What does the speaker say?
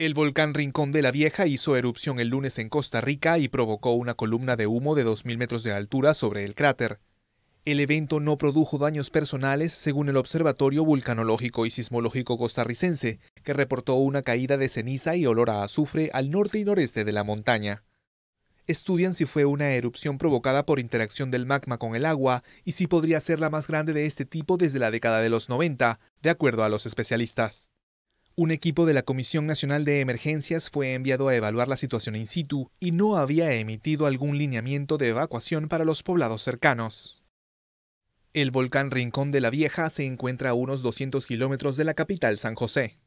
El volcán Rincón de la Vieja hizo erupción el lunes en Costa Rica y provocó una columna de humo de 2.000 metros de altura sobre el cráter. El evento no produjo daños personales según el Observatorio Vulcanológico y Sismológico Costarricense, que reportó una caída de ceniza y olor a azufre al norte y noreste de la montaña. Estudian si fue una erupción provocada por interacción del magma con el agua y si podría ser la más grande de este tipo desde la década de los 90, de acuerdo a los especialistas. Un equipo de la Comisión Nacional de Emergencias fue enviado a evaluar la situación in situ y no había emitido algún lineamiento de evacuación para los poblados cercanos. El volcán Rincón de la Vieja se encuentra a unos 200 kilómetros de la capital San José.